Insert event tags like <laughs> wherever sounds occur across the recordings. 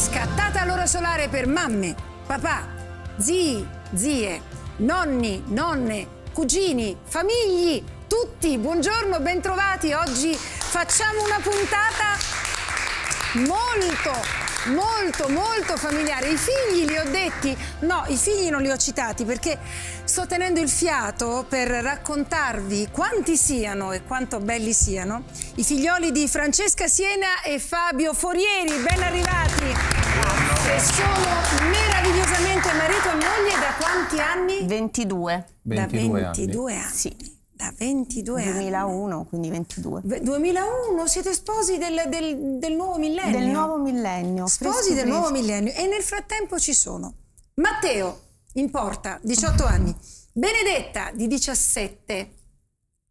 scattata l'ora solare per mamme, papà, zii, zie, nonni, nonne, cugini, famigli, tutti. Buongiorno, bentrovati. Oggi facciamo una puntata molto molto molto familiare. I figli li ho detti, no, i figli non li ho citati perché sto tenendo il fiato per raccontarvi quanti siano e quanto belli siano i figlioli di Francesca Siena e Fabio Forieri. Ben arrivati. Grazie. Sono meravigliosamente marito e moglie da quanti anni? 22. 22 da 22 anni. anni. Sì. Da 22 anni. 2001, quindi 22. 2001, siete sposi del, del, del nuovo millennio. Del nuovo millennio. Sposi fresco, del fresco. nuovo millennio. E nel frattempo ci sono Matteo, in porta, 18 anni. Benedetta, di 17.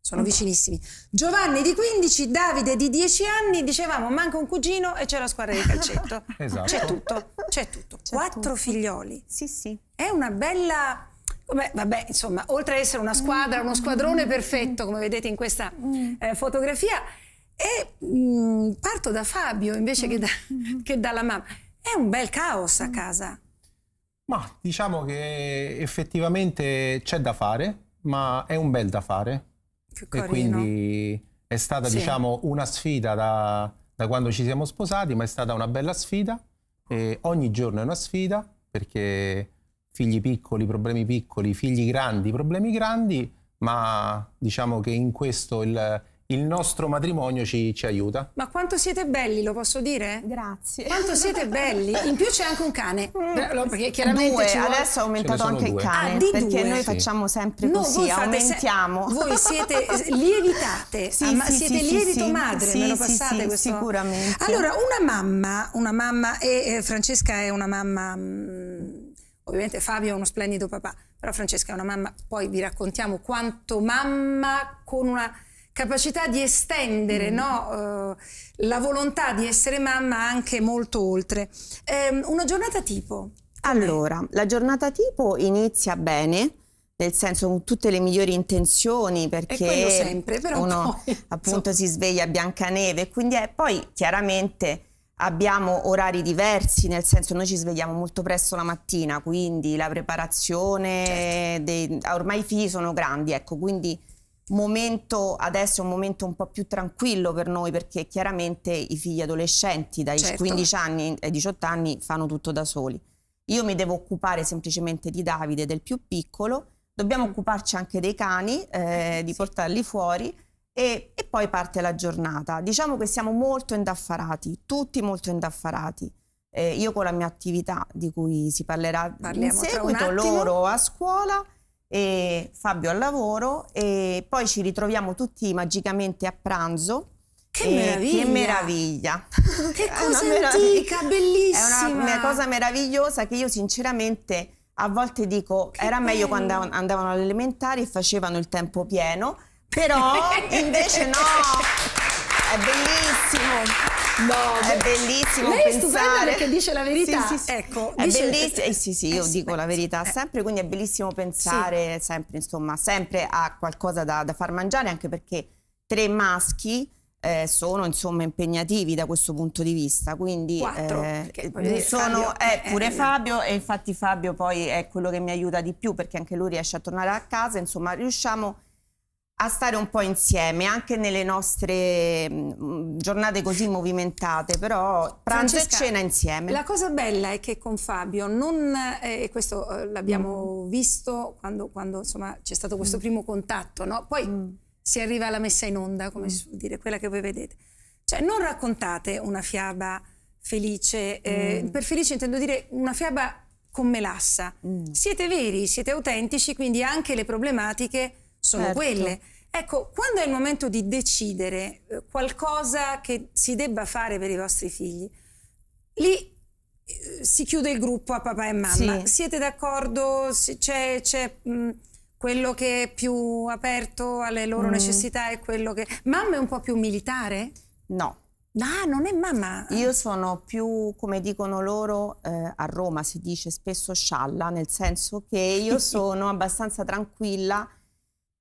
Sono vicinissimi. Giovanni di 15, Davide di 10 anni, dicevamo manca un cugino e c'è la squadra di calcetto. <laughs> esatto. C'è tutto, c'è tutto. Quattro tutto. figlioli. Sì, sì. È una bella Vabbè, vabbè, insomma, oltre ad essere una squadra, uno squadrone perfetto, come vedete in questa mm. eh, fotografia, e mh, mm, parto da Fabio invece che, mm. da, mm-hmm. che dalla mamma. È un bel caos a casa. Ma diciamo che effettivamente c'è da fare, ma è un bel da fare. E quindi è stata sì. diciamo una sfida da, da, quando ci siamo sposati, ma è stata una bella sfida. E ogni giorno è una sfida perché figli piccoli, problemi piccoli, figli grandi, problemi grandi, ma diciamo che in questo il, il nostro matrimonio ci, ci, aiuta. Ma quanto siete belli, lo posso dire? Grazie. Quanto siete belli? In più c'è anche un cane. Mm. Beh, perché chiaramente due, vuole... adesso ha aumentato anche due. il cane. Ah, perché due. noi facciamo sempre no, così, voi aumentiamo. Se... Voi siete <laughs> lievitate, sì, ah, sì, siete sì, lievito madre, sì, me lo passate questo? Sicuramente. Allora, una mamma, una mamma e eh, Francesca è una mamma... Mh, mm, Ovviamente Fabio è uno splendido papà, però Francesca è una mamma, poi vi raccontiamo quanto mamma con una capacità di estendere mm. no, eh, la volontà di essere mamma anche molto oltre. Eh, una giornata tipo? Allora, la giornata tipo inizia bene, nel senso con tutte le migliori intenzioni perché sempre, uno poi, appunto so. si sveglia a Biancaneve, quindi è, poi chiaramente abbiamo orari diversi, nel senso noi ci svegliamo molto presto la mattina, quindi la preparazione, certo. dei, ormai i figli sono grandi, ecco, quindi momento adesso è un momento un po' più tranquillo per noi perché chiaramente i figli adolescenti dai certo. 15 anni ai 18 anni fanno tutto da soli. Io mi devo occupare semplicemente di Davide, del più piccolo, dobbiamo occuparci anche dei cani, eh, eh di sì. portarli fuori e, poi parte la giornata. Diciamo che siamo molto indaffarati, tutti molto indaffarati. Eh, io con la mia attività di cui si parlerà Parliamo in seguito, loro a scuola e Fabio al lavoro e poi ci ritroviamo tutti magicamente a pranzo. Che meraviglia! Che meraviglia! <laughs> Che cosa antica, meraviglia. bellissima! È una, cosa meravigliosa che io sinceramente a volte dico che era bello. meglio quando andavano all'elementare e facevano il tempo pieno però <laughs> invece no, è bellissimo. No, è bellissimo lei pensare. Lei perché dice la verità. Sì, sì, sì. Ecco, è dice... bellissimo. Eh, sì, sì, io eh, dico la verità eh. sempre, quindi è bellissimo pensare sempre, insomma, sempre a qualcosa da, da far mangiare, anche perché tre maschi eh, sono insomma impegnativi da questo punto di vista quindi Quattro, eh, sono eh, è pure eh, Fabio e infatti Fabio poi è quello che mi aiuta di più perché anche lui riesce a tornare a casa insomma riusciamo a a stare un po' insieme anche nelle nostre mm, mm, giornate così movimentate, però pranzo e cena insieme. La cosa bella è che con Fabio non, eh, e questo eh, l'abbiamo mm. visto quando, quando c'è stato questo mm. primo contatto, no? poi mm. si arriva alla messa in onda, come mm. si può dire, quella che voi vedete. Cioè non raccontate una fiaba felice, eh, per felice intendo dire una fiaba con melassa. Siete veri, siete autentici, quindi anche le problematiche sono certo. quelle. Ecco, quando è il momento di decidere eh, qualcosa che si debba fare per i vostri figli, lì eh, si chiude il gruppo a papà e mamma. Sì. Siete d'accordo? C'è, c'è mh, mm, quello che è più aperto alle loro mm. necessità e quello che... Mamma è un po' più militare? No. Ah, non è mamma. Io sono più, come dicono loro, eh, a Roma si dice spesso scialla, nel senso che io <laughs> sono abbastanza tranquilla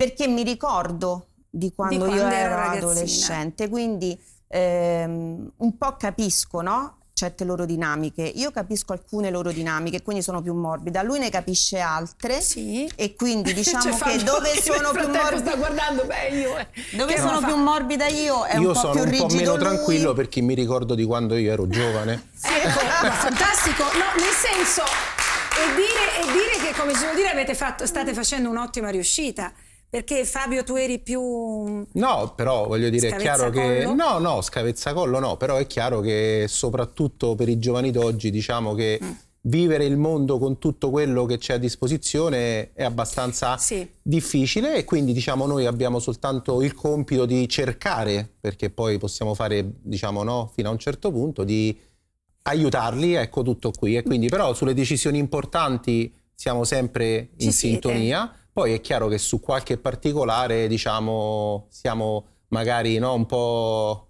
perché mi ricordo di quando, di quando io ero ragazzina. adolescente, quindi ehm, un po' capisco, no? certe loro dinamiche. Io capisco alcune loro dinamiche, quindi sono più morbida. Lui ne capisce altre. Sì. E quindi <laughs> diciamo cioè, che dove sono più morbida. sta guardando meglio. Eh. Dove che sono più morbida io è io un po' più rigido. Io sono un po' meno lui. tranquillo perché mi ricordo di quando io ero giovane. <laughs> Sì, ecco, fantastico. No, nel senso e dire, e dire che come si vuol dire avete fatto, state facendo un'ottima riuscita perché Fabio tu eri più... No, però voglio dire, è chiaro che... No, no, scavezzacollo no, però è chiaro che soprattutto per i giovani d'oggi diciamo che... Mm vivere il mondo con tutto quello che c'è a disposizione è abbastanza sì. difficile e quindi diciamo noi abbiamo soltanto il compito di cercare, perché poi possiamo fare diciamo no, fino a un certo punto, di aiutarli, ecco tutto qui. E quindi però sulle decisioni importanti siamo sempre in Ci sintonia. Siete. Poi è chiaro che su qualche particolare, diciamo, siamo magari no, un po'...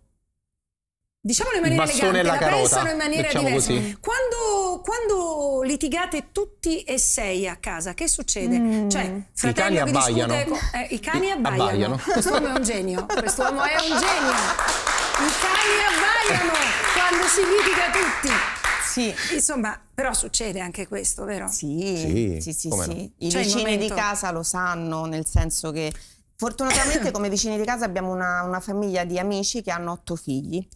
Diciamolo in maniera Bastone elegante, la, la pensano in maniera diciamo diversa. Quando, quando, litigate tutti e sei a casa, che succede? Mm. Cioè, I cani abbaiano. Discute, eh, I cani abbaiano. abbaiano. Quest'uomo è un genio, quest'uomo è un genio. I cani abbaiano quando si litiga tutti. Sì. Insomma, però succede anche questo, vero? Sì, sì, sì. sì, sì. No? I cioè, vicini momento... di casa lo sanno, nel senso che fortunatamente <coughs> come vicini di casa abbiamo una, una famiglia di amici che hanno otto figli.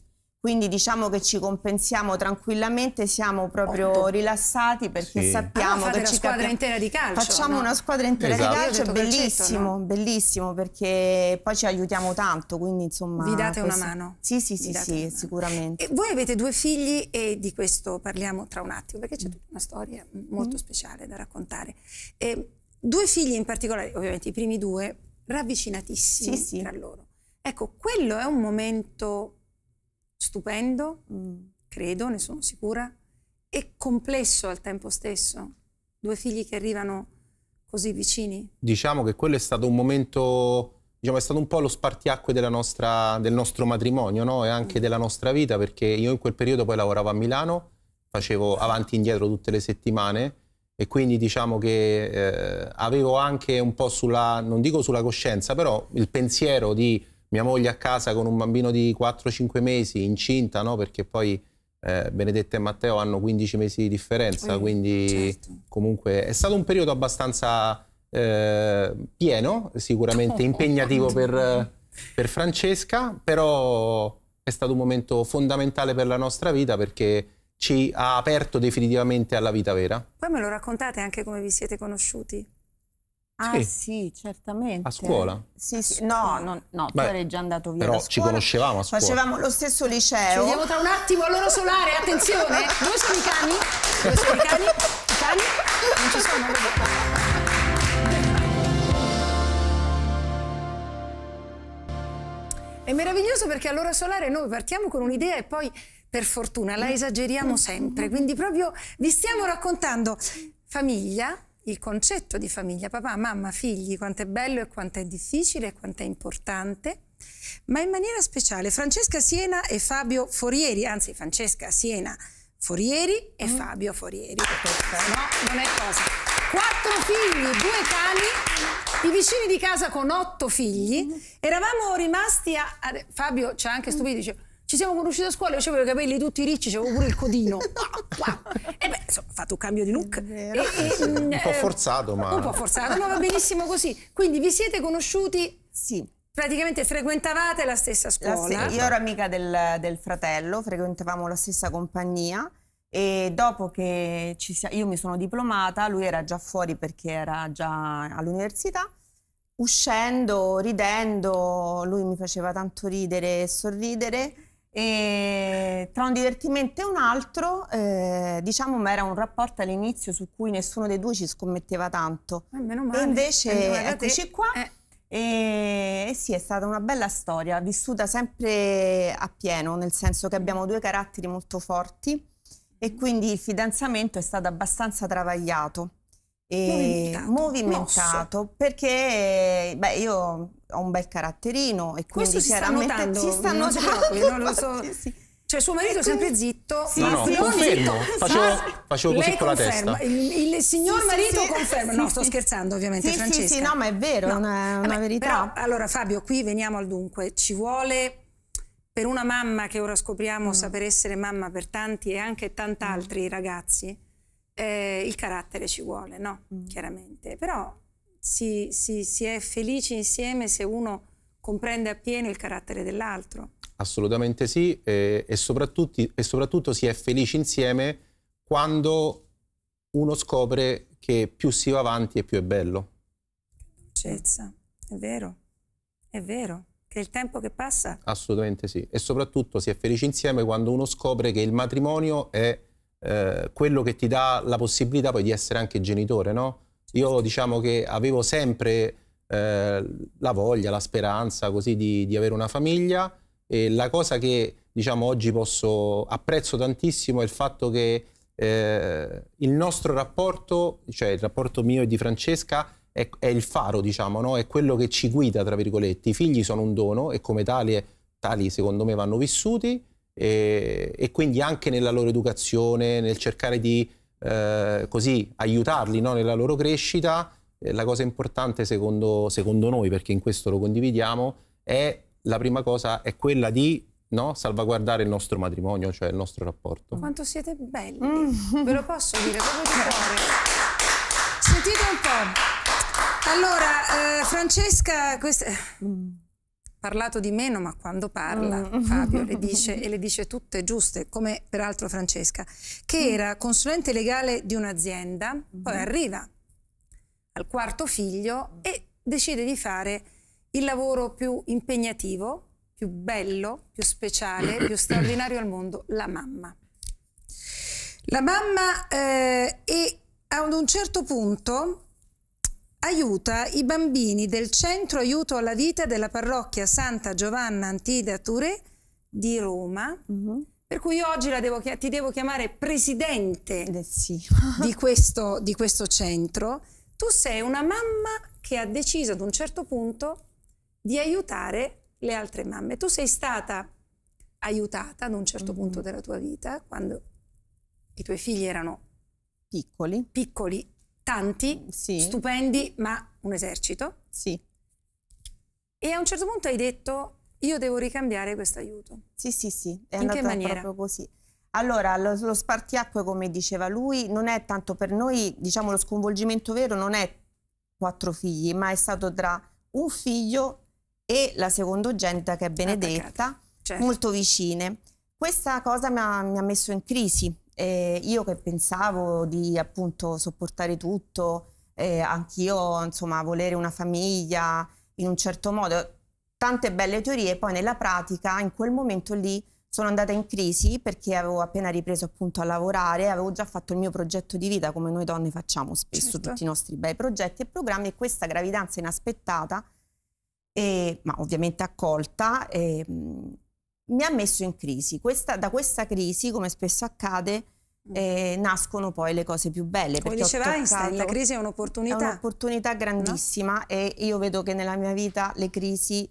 Quindi diciamo che ci compensiamo tranquillamente, siamo proprio Otto. rilassati perché sì. sappiamo allora ah, che ci squadra intera di calcio. Facciamo no? una squadra intera esatto. di calcio, è bellissimo, calcetto, no? bellissimo perché poi ci aiutiamo tanto, quindi insomma Vi date questo... una mano. Sì, sì, sì, sì sicuramente. E voi avete due figli e di questo parliamo tra un attimo perché c'è tutta una storia molto mm. speciale da raccontare. E due figli in particolare, ovviamente i primi due ravvicinatissimi sì, tra loro. Ecco, quello è un momento stupendo, mm, credo, ne sono sicura, e complesso al tempo stesso. Due figli che arrivano così vicini. Diciamo che quello è stato un momento, diciamo, è stato un po' lo spartiacque nostra, del nostro matrimonio no? e anche della nostra vita, perché io in quel periodo poi lavoravo a Milano, facevo avanti e indietro tutte le settimane e quindi diciamo che eh, avevo anche un po' sulla, non dico sulla coscienza, però il pensiero di mia moglie a casa con un bambino di 4-5 mesi, incinta, no? perché poi eh, Benedetta e Matteo hanno 15 mesi di differenza, eh, quindi certo. comunque è stato un periodo abbastanza eh, pieno, sicuramente <laughs> impegnativo per, per Francesca, però è stato un momento fondamentale per la nostra vita perché ci ha aperto definitivamente alla vita vera. Poi me lo raccontate anche come vi siete conosciuti? Ah sì, sì certamente. A scuola? Sì, sì. No, no, no Beh, tu eri già andato via Però ci conoscevamo a scuola. Facevamo lo stesso liceo. Ci vediamo tra un attimo all'oro solare, attenzione! <laughs> Due sono i cani? Due sono i cani? I cani? Non ci sono, È meraviglioso perché all'ora solare noi partiamo con un'idea e poi, per fortuna, la esageriamo sempre. Quindi proprio vi stiamo raccontando famiglia, il concetto di famiglia, papà, mamma, figli, quanto è bello e quanto è difficile e quanto è importante. Ma in maniera speciale Francesca Siena e Fabio Forieri, anzi Francesca Siena Forieri e mm. Fabio Forieri. No, non è cosa. Quattro figli, due cani, i vicini di casa con otto figli. Mm. Eravamo rimasti a... Fabio ci anche mm. stupito, dice ci siamo conosciuti a scuola, avevo i capelli tutti ricci, avevo pure il codino. <laughs> e beh, insomma, ho fatto un cambio di look. E, e, un mm, po' eh, forzato, ma... Un po' forzato, ma va benissimo così. Quindi vi siete conosciuti? Sì. Praticamente frequentavate la stessa scuola? La st io ero amica del, del fratello, frequentavamo la stessa compagnia e dopo che io mi sono diplomata, lui era già fuori perché era già all'università, uscendo, ridendo, lui mi faceva tanto ridere e sorridere e tra un divertimento e un altro, eh, diciamo, ma era un rapporto all'inizio su cui nessuno dei due ci scommetteva tanto. Eh, male, e invece eccoci qua. Eh. e eh sì, è stata una bella storia, vissuta sempre a pieno, nel senso che abbiamo due caratteri molto forti e quindi il fidanzamento è stato abbastanza travagliato movimentato, movimentato perché beh, io ho un bel caratterino e quindi Questo si sta notando, si sta non notando, non lo <laughs> so. Sì, Cioè suo marito è sempre zitto. Sì, no, no, sì, Facevo, facevo così con la testa. Il, il signor sì, marito sì, conferma. no, sto scherzando ovviamente, sì, Francesca. Sì, sì, no, ma è vero, no. una, eh, una Vabbè, verità. Però, allora Fabio, qui veniamo al dunque. Ci vuole per una mamma che ora scopriamo mm. saper essere mamma per tanti e anche tant'altri mm. ragazzi eh, il carattere ci vuole, no? Mm. Chiaramente, però si, si, si, è felici insieme se uno comprende appieno il carattere dell'altro. Assolutamente sì, e, e, soprattutto, e soprattutto si è felici insieme quando uno scopre che più si va avanti e più è bello. Dolcezza, è vero, è vero, che il tempo che passa. Assolutamente sì, e soprattutto si è felici insieme quando uno scopre che il matrimonio è eh, quello che ti dà la possibilità poi di essere anche genitore, no? Io diciamo che avevo sempre eh, la voglia, la speranza così di, di, avere una famiglia e la cosa che diciamo oggi posso apprezzo tantissimo è il fatto che eh, il nostro rapporto, cioè il rapporto mio e di Francesca, è, è il faro, diciamo, no? è quello che ci guida, tra virgolette. I figli sono un dono e come tale, tali secondo me vanno vissuti e, e quindi anche nella loro educazione, nel cercare di eh, così aiutarli no? nella loro crescita, eh, la cosa importante secondo, secondo, noi, perché in questo lo condividiamo, è la prima cosa è quella di no? salvaguardare il nostro matrimonio, cioè il nostro rapporto. Quanto siete belli, mm. ve lo posso dire proprio di cuore. Sentite un po'. Allora, eh, Francesca, questa... Mm parlato di meno, ma quando parla mm. <laughs> Fabio le dice, e le dice tutte giuste, come peraltro Francesca, che mm. era consulente legale di un'azienda, mm. poi arriva al quarto figlio e decide di fare il lavoro più impegnativo, più bello, più speciale, più straordinario al mondo, la mamma. La mamma eh, e ad un certo punto aiuta i bambini del Centro Aiuto alla Vita della parrocchia Santa Giovanna Antida Touré di Roma. Mm -hmm. Per cui oggi devo, ti devo chiamare presidente eh sì. di, questo, di questo centro. Tu sei una mamma che ha deciso ad un certo punto di aiutare le altre mamme. Tu sei stata aiutata ad un certo mm -hmm. punto della tua vita, quando i tuoi figli erano piccoli, piccoli tanti, sì. stupendi, ma un esercito. Sì. E a un certo punto hai detto io devo ricambiare questo aiuto. Sì, sì, sì. È In che maniera? proprio così. Allora, lo, lo, spartiacque, come diceva lui, non è tanto per noi, diciamo, lo sconvolgimento vero non è quattro figli, ma è stato tra un figlio e la secondogenita che è Benedetta, certo. molto vicine. Questa cosa mi ha, mi ha messo in crisi, e io che pensavo di appunto sopportare tutto, eh, anch'io insomma volere una famiglia in un certo modo, tante belle teorie, poi nella pratica in quel momento lì sono andata in crisi perché avevo appena ripreso appunto a lavorare, avevo già fatto il mio progetto di vita, come noi donne facciamo spesso certo. tutti i nostri bei progetti e programmi, e questa gravidanza inaspettata, e, ma ovviamente accolta, e, mi ha messo in crisi. Questa, da questa crisi, come spesso accade, mm. eh, nascono poi le cose più belle. Come diceva Einstein, la crisi è un'opportunità. È un'opportunità grandissima no? e io vedo che nella mia vita le crisi,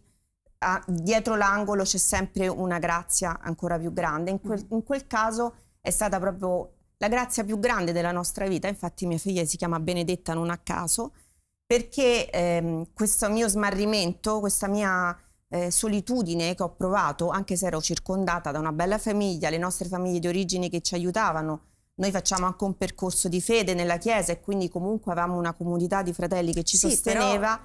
ah, dietro l'angolo c'è sempre una grazia ancora più grande. In quel, mm. in quel caso è stata proprio la grazia più grande della nostra vita, infatti mia figlia si chiama Benedetta non a caso, perché ehm, questo mio smarrimento, questa mia eh, solitudine che ho provato, anche se ero circondata da una bella famiglia, le nostre famiglie di origine che ci aiutavano. Noi facciamo anche un percorso di fede nella Chiesa e quindi comunque avevamo una comunità di fratelli che ci sì, sosteneva,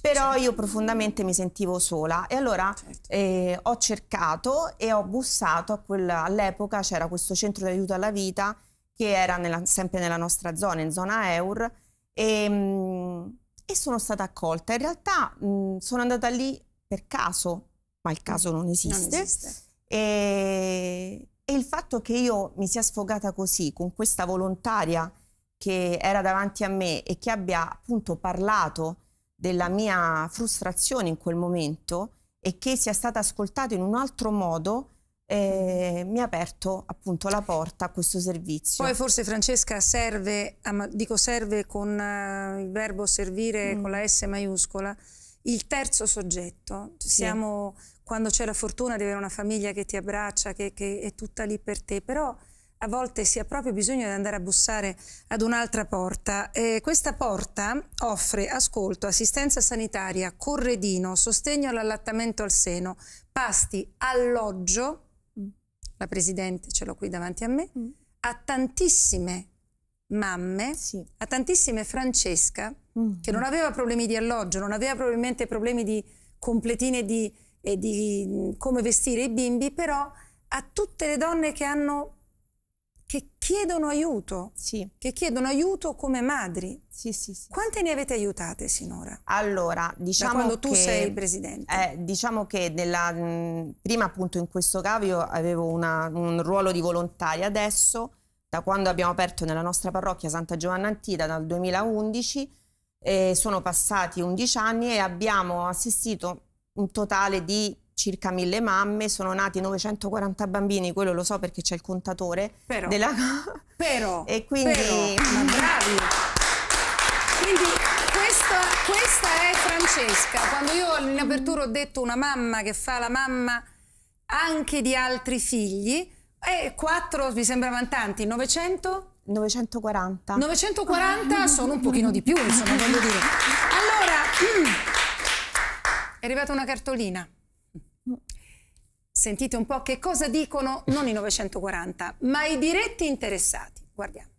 però, però, cioè io profondamente mi sentivo sola e allora certo. eh, ho cercato e ho bussato, all'epoca c'era questo centro di aiuto alla vita che era nella, sempre nella nostra zona, in zona EUR, e, mm, e sono stata accolta. In realtà mh, mm, sono andata lì per caso, ma il caso non esiste. Non esiste. E, e il fatto che io mi sia sfogata così, con questa volontaria che era davanti a me e che abbia appunto parlato della mia frustrazione in quel momento e che sia stata ascoltata in un altro modo, eh, mm. mi ha aperto appunto la porta a questo servizio. Poi forse Francesca serve, dico serve con eh, il verbo servire mm. con la S maiuscola, il terzo soggetto. Siamo sì. quando c'è la fortuna di avere una famiglia che ti abbraccia, che, che, è tutta lì per te, però a volte si ha proprio bisogno di andare a bussare ad un'altra porta. Eh, questa porta offre ascolto, assistenza sanitaria, corredino, sostegno all'allattamento al seno, pasti, alloggio, mm. la Presidente ce l'ho qui davanti a me, mm. a tantissime mamme, sì. a tantissime Francesca, che non aveva problemi di alloggio, non aveva probabilmente problemi di completine di, e di come vestire i bimbi, però a tutte le donne che hanno che chiedono aiuto, sì. che chiedono aiuto come madri. Sì, sì, sì. Quante ne avete aiutate sinora? Allora, diciamo da quando tu sei il presidente. Eh, diciamo che nella, mh, prima appunto in questo cavio avevo una, un ruolo di volontaria, adesso da quando abbiamo aperto nella nostra parrocchia Santa Giovanna Antida, dal 2011 eh, sono passati 11 anni e abbiamo assistito un totale di circa mille mamme, sono nati 940 bambini, quello lo so perché c'è il contatore. Però, della... <laughs> però, e quindi... Però, bravi! Quindi questa, questa è Francesca, quando io in apertura ho detto una mamma che fa la mamma anche di altri figli, e eh, quattro mi sembravano tanti, 900? 940. 940 sono un pochino di più, insomma, voglio dire. Allora, è arrivata una cartolina. Sentite un po' che cosa dicono non i 940, ma i diretti interessati. Guardiamo.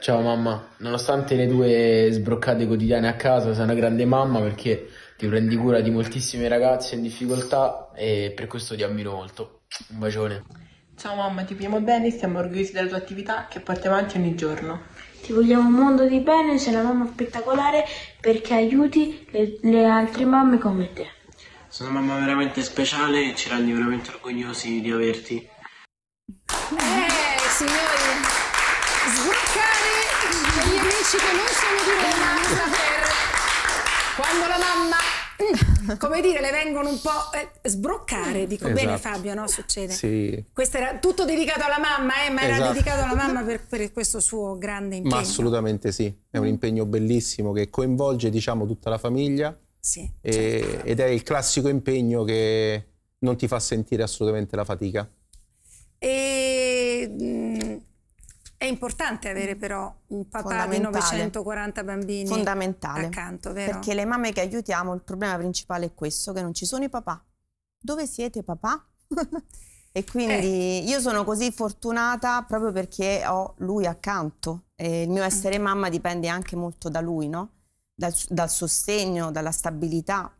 Ciao mamma, nonostante le tue sbroccate quotidiane a casa, sei una grande mamma perché ti prendi cura di moltissime ragazze in difficoltà e per questo ti ammiro molto. Un bacione. Ciao mamma, ti vogliamo bene, siamo orgogliosi della tua attività che porti avanti ogni giorno. Ti vogliamo un mondo di bene, sei una mamma spettacolare perché aiuti le, le altre mamme come te. Sono una mamma veramente speciale e ci rendi veramente orgogliosi di averti. Eh, signori, sbloccare gli amici che non sono di Roma, per quando la mamma come dire, le vengono un po' eh, sbroccare. Mm. Dico esatto. bene Fabio, no? Succede. Sì. Questo era tutto dedicato alla mamma, eh, ma esatto. era dedicato alla mamma per, per, questo suo grande impegno. Ma assolutamente sì, è un mm. impegno bellissimo che coinvolge diciamo tutta la famiglia sì, e, certo. ed è il classico impegno che non ti fa sentire assolutamente la fatica. E mm, è importante avere però un papà di 940 bambini Fondamentale. accanto, vero? Perché le mamme che aiutiamo, il problema principale è questo, che non ci sono i papà. Dove siete papà? <laughs> e quindi eh. io sono così fortunata proprio perché ho lui accanto. E il mio essere mm. mamma dipende anche molto da lui, no? Dal, dal sostegno, dalla stabilità.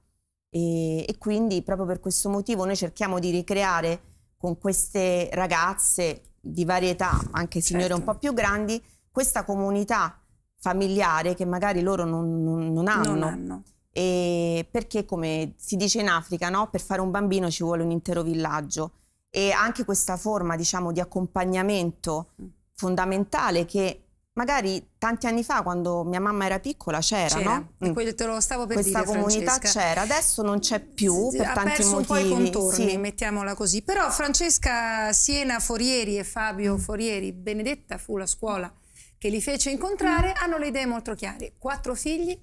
E, e quindi proprio per questo motivo noi cerchiamo di ricreare con queste ragazze di varie età, anche signore certo. un po' più grandi, questa comunità familiare che magari loro non, non, non hanno. Non hanno. perché come si dice in Africa, no? per fare un bambino ci vuole un intero villaggio e anche questa forma diciamo, di accompagnamento mm. fondamentale che magari tanti anni fa quando mia mamma era piccola c'era, no? E quello te lo stavo per Questa dire, comunità c'era, adesso non c'è più per ha tanti perso motivi. un po' i contorni, sì. mettiamola così. Però Francesca Siena Forieri e Fabio Forieri, benedetta fu la scuola che li fece incontrare, mm. hanno le idee molto chiare, quattro figli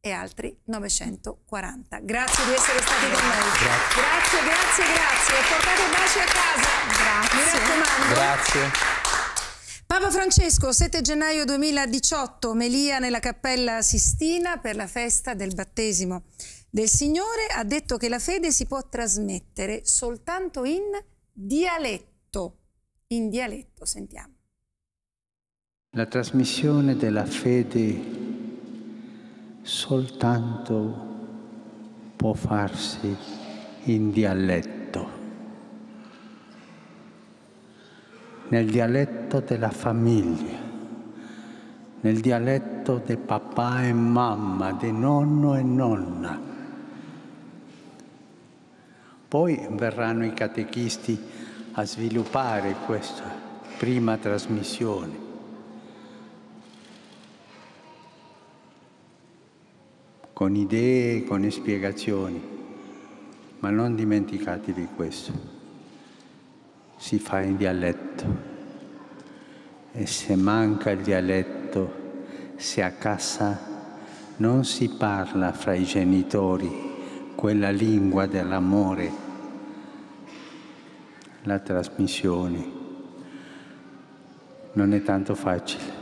e altri 940. Grazie di essere stati con noi. Grazie, grazie, grazie. grazie. Portate baci a casa. Grazie. Mi raccomando. Grazie. Papa Francesco, 7 gennaio 2018, Melia nella Cappella Sistina per la festa del battesimo del Signore, ha detto che la fede si può trasmettere soltanto in dialetto. In dialetto, sentiamo. La trasmissione della fede soltanto può farsi in dialetto. nel dialetto della famiglia, nel dialetto di papà e mamma, di nonno e nonna. Poi verranno i catechisti a sviluppare questa prima trasmissione. con idee, con spiegazioni, ma non dimenticatevi questo si fa in dialetto. E se manca il dialetto, se a casa non si parla fra i genitori quella lingua dell'amore, la trasmissione non è tanto facile,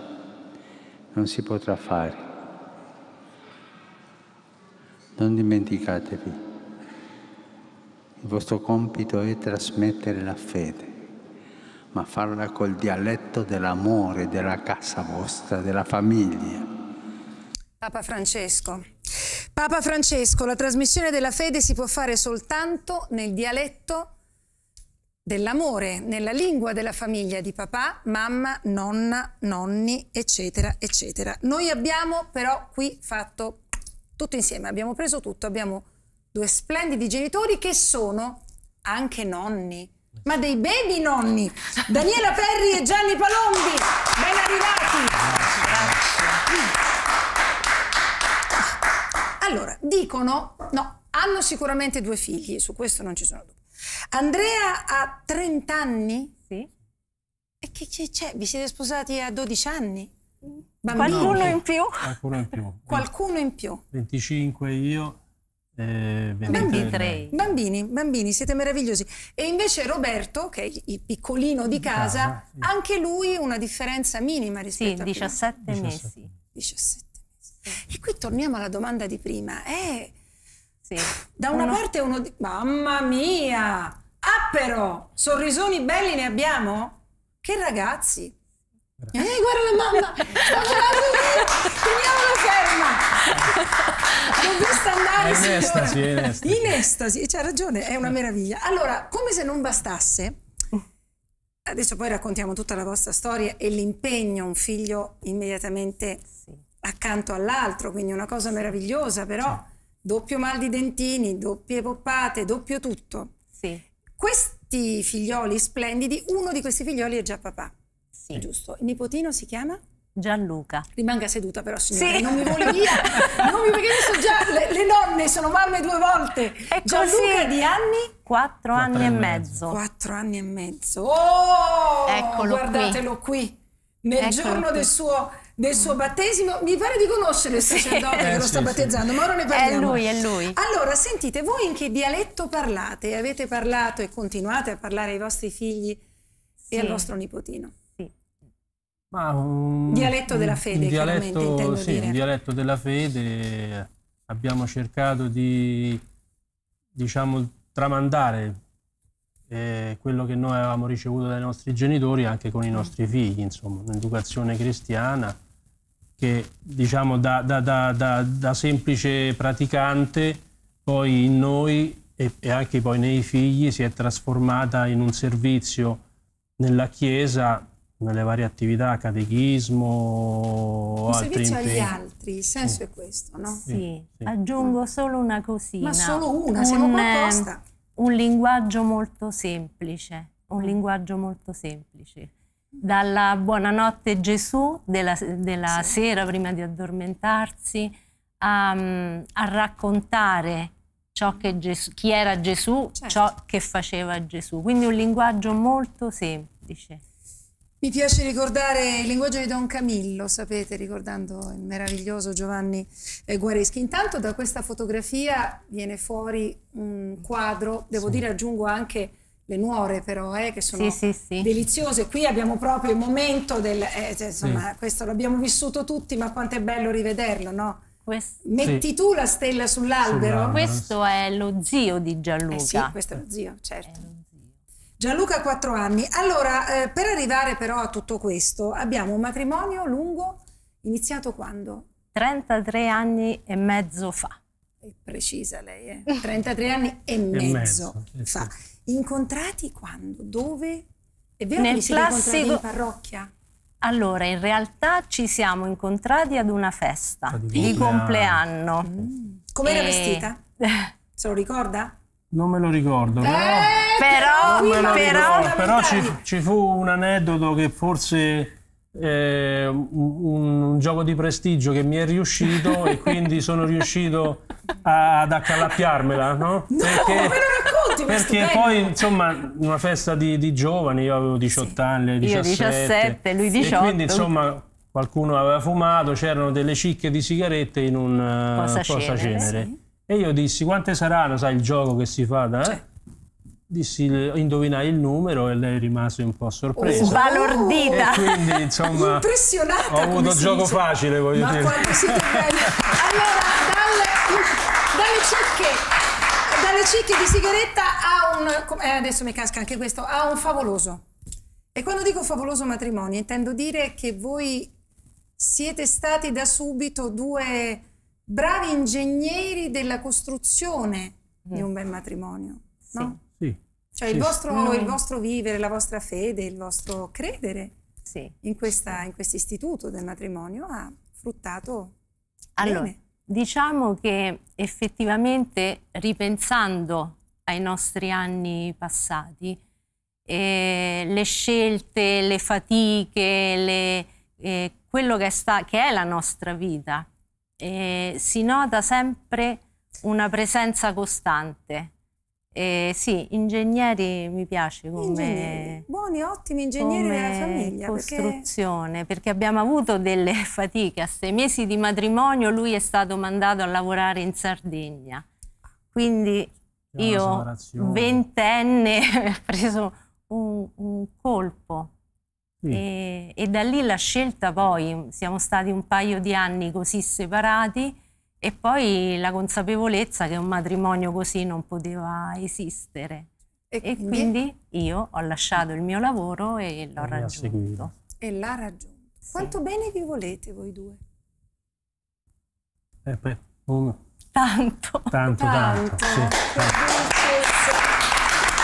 non si potrà fare. Non dimenticatevi, il vostro compito è trasmettere la fede ma farla col dialetto dell'amore, della casa vostra, della famiglia. Papa Francesco. Papa Francesco, la trasmissione della fede si può fare soltanto nel dialetto dell'amore, nella lingua della famiglia di papà, mamma, nonna, nonni, eccetera, eccetera. Noi abbiamo però qui fatto tutto insieme, abbiamo preso tutto, abbiamo due splendidi genitori che sono anche nonni, ma dei baby nonni. Daniela Ferri e Gianni Palombi, ben arrivati. Allora, dicono, no, hanno sicuramente due figli, su questo non ci sono dubbi. Andrea ha 30 anni? Sì. E che c'è? Vi siete sposati a 12 anni? Bambini. Qualcuno in più? Qualcuno in più. Qualcuno in più. 25 io eh, bambini, bambini, bambini, siete meravigliosi. E invece Roberto, che è il piccolino di casa, ah, sì. anche lui una differenza minima rispetto sì, a 17 prima. mesi. 17 mesi. E qui torniamo alla domanda di prima. Eh, sì. Da una uno... parte uno... Di... Mamma mia! Ah però! Sorrisoni belli ne abbiamo? Che ragazzi! Eh, guarda la mamma! Sta volando! <laughs> Finiamola ferma! <laughs> L'ho vista andare è in signora. estasi, è in estasi. In estasi, c'ha ragione, è una meraviglia. Allora, come se non bastasse, adesso poi raccontiamo tutta la vostra storia e l'impegno, un figlio immediatamente accanto all'altro, quindi una cosa meravigliosa, però sì. doppio mal di dentini, doppie poppate, doppio tutto. Sì. Questi figlioli splendidi, uno di questi figlioli è già papà. Sì. Giusto. Il nipotino si chiama? Gianluca. Rimanga seduta però signora, sì. non mi vuole via, <laughs> non mi, perché adesso già le, le, nonne sono mamme due volte. È Gianluca così. di anni? Quattro, Quattro anni, anni, e mezzo. Quattro anni e mezzo. Oh! Eccolo guardatelo qui. qui. Nel Eccolo giorno qui. del suo del suo battesimo. Mi pare di conoscere il sacerdote sì. Eh, che lo sta sì, battezzando, ma ora ne parliamo. È lui, è lui. Allora, sentite, voi in che dialetto parlate? Avete parlato e continuate a parlare ai vostri figli e al vostro nipotino? Ma un dialetto della fede, un dialetto, sì, dire. un dialetto della fede. Abbiamo cercato di diciamo tramandare eh, quello che noi avevamo ricevuto dai nostri genitori anche con i mm. nostri figli, insomma, un'educazione cristiana che diciamo da, da, da, da semplice praticante poi in noi e, e anche poi nei figli si è trasformata in un servizio nella Chiesa nelle varie attività, catechismo, Un altri servizio agli altri, il senso sì. è questo, no? Sì, sì. aggiungo mm. solo una cosina. Ma solo una, siamo un, siamo ehm, Un linguaggio molto semplice, un mm. linguaggio molto semplice. Mm. Dalla Buonanotte Gesù della, della sera prima di addormentarsi a, a raccontare Gesù, chi era Gesù, certo. ciò che faceva Gesù. Quindi un linguaggio molto semplice. Mi piace ricordare il linguaggio di Don Camillo, sapete, ricordando il meraviglioso Giovanni eh, Guareschi. Intanto da questa fotografia viene fuori un quadro, devo sì. dire aggiungo anche le nuore però, eh, che sono sì, sì, deliziose. Qui abbiamo proprio il momento del... Eh, cioè, insomma, questo l'abbiamo vissuto tutti, ma quanto è bello rivederlo, no? Questo... Metti tu la stella sull'albero. Sull'albero. Questo è lo zio di Gianluca. Eh sì, questo è lo zio, certo. Eh, Gianluca ha quattro anni. Allora, eh, per arrivare però a tutto questo, abbiamo un matrimonio lungo, iniziato quando? 33 anni e mezzo fa. È precisa lei, eh? 33 anni e mezzo, <laughs> e mezzo fa. Incontrati quando? Dove? È vero Nel che si classico... in parrocchia? Allora, in realtà ci siamo incontrati ad una festa di, compleanno. Mm. Com'era e... vestita? <laughs> Se lo ricorda? Non me lo ricordo, eh! Però, però, però ci, ci, fu un aneddoto che forse eh, un, un, gioco di prestigio che mi è riuscito <laughs> e quindi sono riuscito a, ad accalappiarmela, no? no perché, perché poi insomma una festa di, di, giovani, io avevo 18 sì. anni, 17, io 17, lui 18. E quindi insomma qualcuno aveva fumato, c'erano delle cicche di sigarette in un posacenere. Eh, Posa sì. E io dissi quante saranno, sai il gioco che si fa da... Eh? dissi, indovinai il numero e lei rimase un po' sorpresa. sbalordita! Oh. quindi, insomma, Impressionata! Ho avuto un gioco dice. facile, voglio Ma dire. quanto siete belli! Allora, dalle, dalle cicche dalle cicche di sigaretta a un... Eh, adesso mi casca anche questo, a un favoloso. E quando dico favoloso matrimonio intendo dire che voi siete stati da subito due bravi ingegneri della costruzione mm. di un bel matrimonio, no? Cioè il vostro, no. il vostro, vivere, la vostra fede, il vostro credere sì. in, questa, in questo istituto del matrimonio ha fruttato allora, bene. Diciamo che effettivamente ripensando ai nostri anni passati, eh, le scelte, le fatiche, le, eh, quello che è, sta, che è, la nostra vita, eh, si nota sempre una presenza costante eh, sì, ingegneri mi piace come... Ingegneri. Buoni, ottimi ingegneri della famiglia. Costruzione, perché... perché... abbiamo avuto delle <laughs> fatiche. A sei mesi di matrimonio lui è stato mandato a lavorare in Sardegna. Quindi io, ventenne, <laughs> ho preso un, un colpo. Sì. E, e da lì la scelta poi, siamo stati un paio di anni così separati, e poi la consapevolezza che un matrimonio così non poteva esistere. E, e quindi? quindi? io ho lasciato il mio lavoro e l'ho raggiunto. E l'ha raggiunto. Sì. Quanto bene vi volete voi due? Eh beh, uno. Tanto. Tanto, tanto. tanto. Sì, tanto.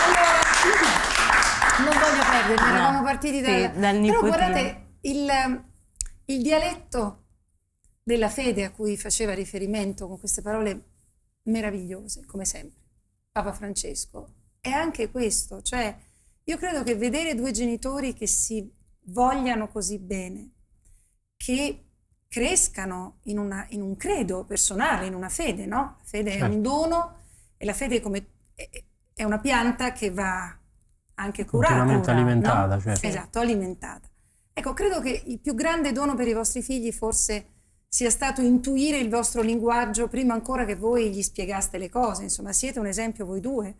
Allora, <clears throat> non voglio perdere, no. eravamo partiti da... Sì, dal Però guardate, il, il dialetto della fede a cui faceva riferimento con queste parole meravigliose, come sempre, Papa Francesco, è anche questo, cioè io credo che vedere due genitori che si vogliano così bene, che crescano in, una, in un credo personale, in una fede, no? La fede è un certo. dono e la fede è, come, è una pianta che va anche curata. Ora, alimentata, no? certo. Esatto, alimentata. Ecco, credo che il più grande dono per i vostri figli forse sia stato intuire il vostro linguaggio prima ancora che voi gli spiegaste le cose. Insomma, siete un esempio voi due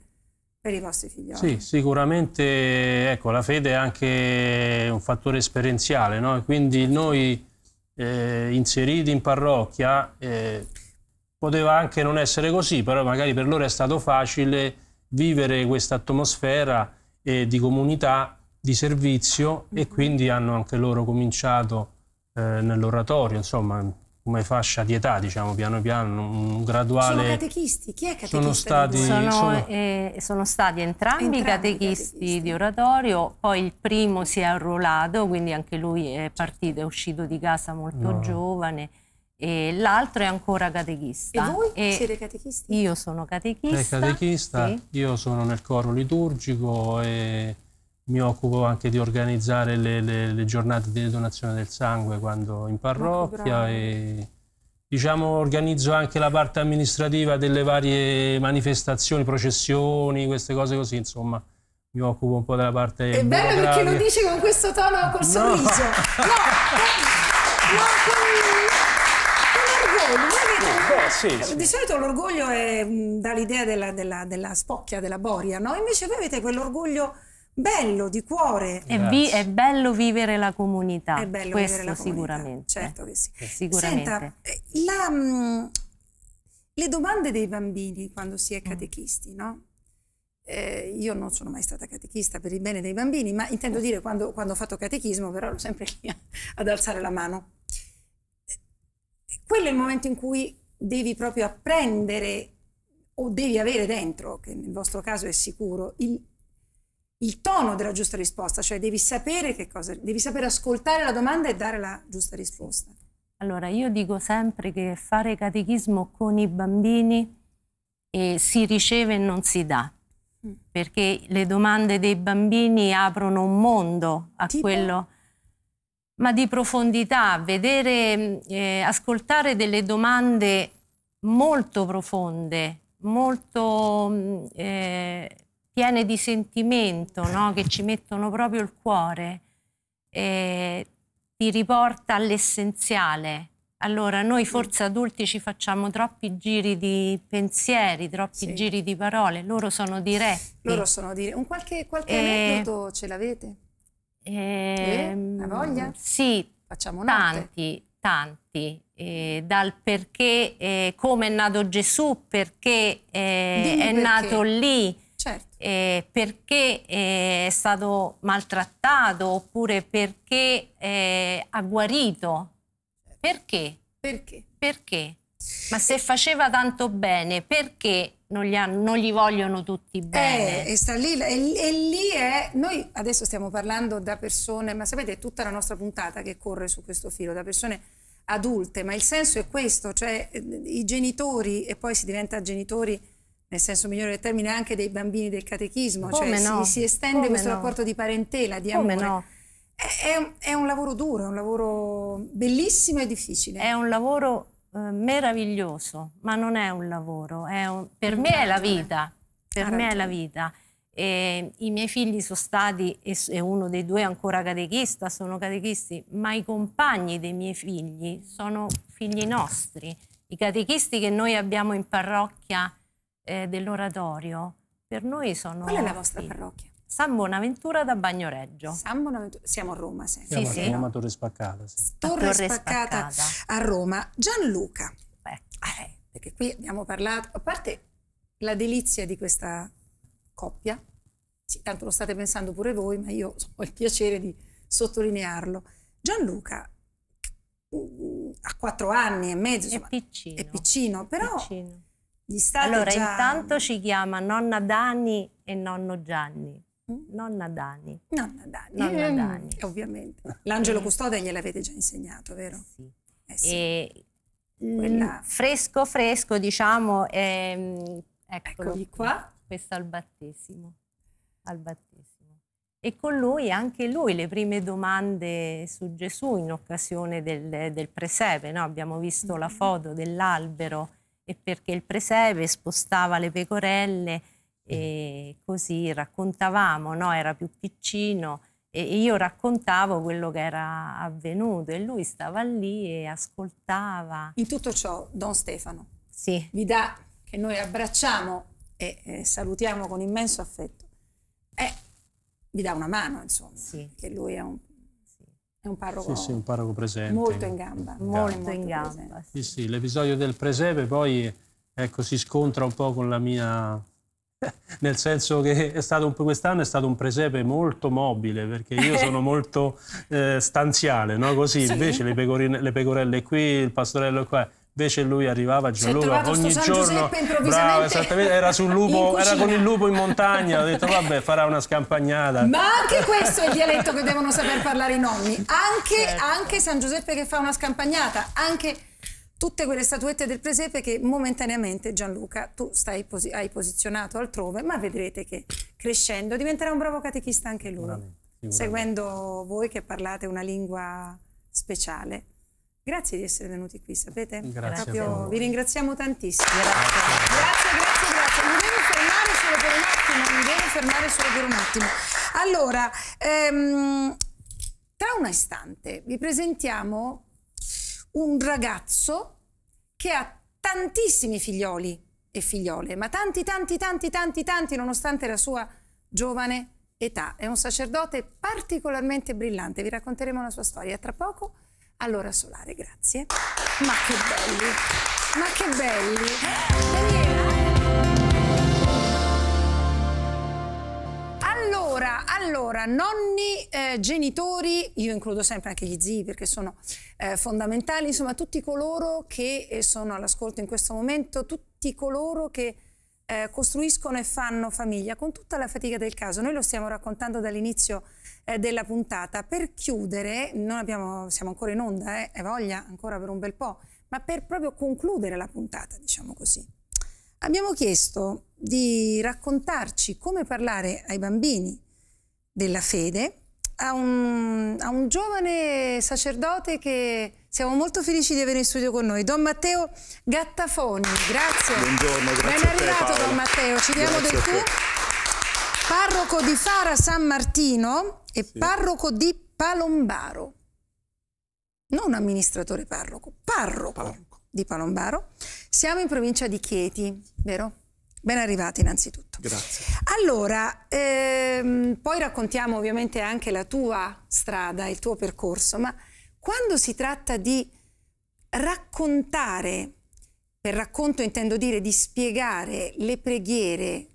per i vostri figlioli. Sì, sicuramente ecco, la fede è anche un fattore esperienziale, no? quindi noi eh, inseriti in parrocchia eh, poteva anche non essere così, però magari per loro è stato facile vivere questa atmosfera eh, di comunità, di servizio mm -hmm. e mhm. quindi hanno anche loro cominciato eh, nell'oratorio, insomma, come fascia di età, diciamo, piano piano, un graduale... Sono catechisti? Chi è catechista? Sono stati, sono, sono... Eh, sono stati entrambi, entrambi catechisti, catechisti, di oratorio, poi il primo si è arruolato, quindi anche lui è partito, è uscito di casa molto no. giovane, e l'altro è ancora catechista. E voi e siete catechisti? Io sono catechista. Lei catechista, sì. io sono nel coro liturgico e mi occupo anche di organizzare le, le, le giornate di donazione del sangue quando in ah, parrocchia e diciamo, organizzo anche la parte amministrativa delle varie manifestazioni, processioni, queste cose così, insomma mi occupo un po' della parte... È bello perché lo dici con questo tono, col sorriso. <laughs> No, no, eh, no, no con, con orgoglio. Beh, sì, eh, sì. Di solito l'orgoglio dà l'idea della, della, della, spocchia, della boria, no? Invece voi avete quell'orgoglio bello di cuore. È, vi, è, bello vivere la comunità. È bello Questo vivere la sicuramente. Comunità. Certo che sì. Eh, sicuramente. Senta, eh, la, mm, le domande dei bambini quando si è mm. catechisti, no? Eh, io non sono mai stata catechista per il bene dei bambini, ma intendo dire quando, quando ho fatto catechismo, però ero sempre <laughs> lì ad alzare la mano. Quello è il momento in cui devi proprio apprendere o devi avere dentro, che nel vostro caso è sicuro, il il tono della giusta risposta, cioè devi sapere che cosa, devi sapere ascoltare la domanda e dare la giusta risposta. Allora, io dico sempre che fare catechismo con i bambini eh, si riceve e non si dà, mm. perché le domande dei bambini aprono un mondo a tipo? quello, ma di profondità, vedere, mm, eh, ascoltare delle domande molto profonde, molto... Mm, eh, piene di sentimento, no? che ci mettono proprio il cuore, eh, ti riporta all'essenziale. Allora, noi forse adulti ci facciamo troppi giri di pensieri, troppi sì. giri di parole, loro sono diretti. Loro sono diretti. Un qualche, qualche e... aneddoto ce l'avete? Ehm, eh, La voglia? Sì. Facciamo un Tanti, tanti. Eh, dal perché, eh, come è nato Gesù, perché eh, è perché. nato lì, Certo. Eh, perché è stato maltrattato oppure perché eh, ha guarito. Perché? Perché? Perché? Ma se faceva tanto bene, perché non gli, ha, non gli vogliono tutti eh, bene? e sta lì, e, lì è... Noi adesso stiamo parlando da persone, ma sapete, è tutta la nostra puntata che corre su questo filo, da persone adulte, ma il senso è questo, cioè eh, i genitori, e poi si diventa genitori nel senso migliore del termine, anche dei bambini del catechismo, Come cioè no? si, si, estende Come questo no? rapporto di parentela, di Come amore. No? È, è, un lavoro duro, è un lavoro bellissimo e difficile. È un lavoro eh, meraviglioso, ma non è un lavoro, è un, per me è la vita, per me è la vita. E I miei figli sono stati, e uno dei due è ancora catechista, sono catechisti, ma i compagni dei miei figli sono figli nostri. I catechisti che noi abbiamo in parrocchia eh, dell'oratorio per noi sono... Qual è la vostra parrocchia? San Bonaventura da Bagnoreggio. San Bonaventura, siamo a Roma sempre. Siamo sì, a Roma, no? Torre Spaccata. Sì. Torre, Torre Spaccata, Spaccata, a Roma. Gianluca, Beh. Eh, perché qui abbiamo parlato, a parte la delizia di questa coppia, sì, tanto lo state pensando pure voi, ma io <laughs> ho il piacere di sottolinearlo. Gianluca mm, mm, ha quattro anni e mezzo, insomma, è piccino, è piccino però... Piccino allora, già... intanto ci chiama nonna Dani e nonno Gianni. Mm? Nonna Dani. Nonna Dani. Nonna eh, mm, Dani. Eh, ovviamente. L'angelo custode gliel'avete già insegnato, vero? Sì. Eh sì. E Quella... Fresco fresco, diciamo, ehm, eccolo Eccoli qua. qua. Questo al battesimo. Al battesimo. E con lui, anche lui, le prime domande su Gesù in occasione del, del presepe. No? Abbiamo visto mm -hmm. la mm-hmm. foto dell'albero e perché il presepe spostava le pecorelle e così raccontavamo, no? era più piccino e io raccontavo quello che era avvenuto e lui stava lì e ascoltava. In tutto ciò Don Stefano sì. vi dà, che noi abbracciamo e, salutiamo con immenso affetto, eh, vi dà una mano insomma, sì. che lui è un un parroco, sì, sì, un parroco presente. Molto in gamba, in molto, molto, in gamba. Sì, sì, l'episodio del presepe poi ecco, si scontra un po' con la mia... <laughs> Nel senso che quest'anno è stato un presepe molto mobile perché io <laughs> sono molto eh, stanziale, no? Così invece le, pecorine, le pecorelle qui, il pastorello qua. Invece lui arrivava a Gianluca ogni giorno. Bravo, esattamente, era sul <laughs> lupo, era con il lupo in montagna, ho detto vabbè, farà una scampagnata. Ma anche questo è il dialetto che devono saper parlare i nonni. Anche, certo. anche San Giuseppe che fa una scampagnata, anche tutte quelle statuette del presepe che momentaneamente Gianluca tu stai, hai posizionato altrove, ma vedrete che crescendo diventerà un bravo catechista anche lui, seguendo voi che parlate una lingua speciale. Grazie di essere venuti qui, sapete? Grazie. Proprio, vi ringraziamo tantissimo. Grazie. grazie, grazie, grazie. Mi devo fermare solo per un attimo, mi devo fermare solo per un attimo. Allora, ehm, tra un istante vi presentiamo un ragazzo che ha tantissimi figlioli e figliole, ma tanti, tanti, tanti, tanti, tanti, nonostante la sua giovane età. È un sacerdote particolarmente brillante, vi racconteremo la sua storia tra poco. Allora Solare, grazie. Ma che belli, ma che belli. Daniela? Eh. Allora, allora, nonni, eh, genitori, io includo sempre anche gli zii perché sono eh, fondamentali, insomma tutti coloro che eh, sono all'ascolto in questo momento, tutti coloro che eh, costruiscono e fanno famiglia con tutta la fatica del caso. Noi lo stiamo raccontando dall'inizio eh, della puntata. Per chiudere, abbiamo, siamo ancora in onda, eh, è voglia ancora per un bel po', ma per proprio concludere la puntata, diciamo così, abbiamo chiesto di raccontarci come parlare ai bambini della fede a un, a un giovane sacerdote che siamo molto felici di avere in studio con noi, Don Matteo Gattafoni. Grazie. Buongiorno, grazie. Ben arrivato, te, Don Matteo. Ci diamo grazie del tu. Parroco di Fara San Martino e sì. parroco di Palombaro. Non amministratore parroco, parroco, parroco di Palombaro. Siamo in provincia di Chieti, vero? Ben arrivati innanzitutto. Grazie. Allora, ehm, poi raccontiamo ovviamente anche la tua strada, il tuo percorso, ma quando si tratta di raccontare, per racconto intendo dire di spiegare le preghiere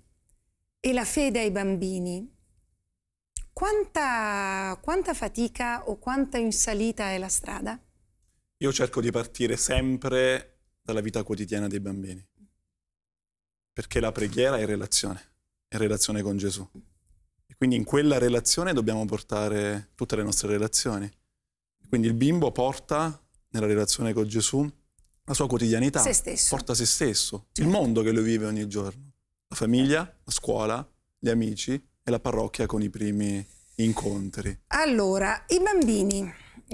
e la fede ai bambini, quanta, quanta fatica o quanta insalita è la strada? Io cerco di partire sempre dalla vita quotidiana dei bambini, perché la preghiera è relazione, è relazione con Gesù. E quindi in quella relazione dobbiamo portare tutte le nostre relazioni. Quindi il bimbo porta nella relazione con Gesù la sua quotidianità, se porta se stesso, certo. il mondo che lui vive ogni giorno. La famiglia, la scuola, gli amici e la parrocchia con i primi incontri. Allora, i bambini.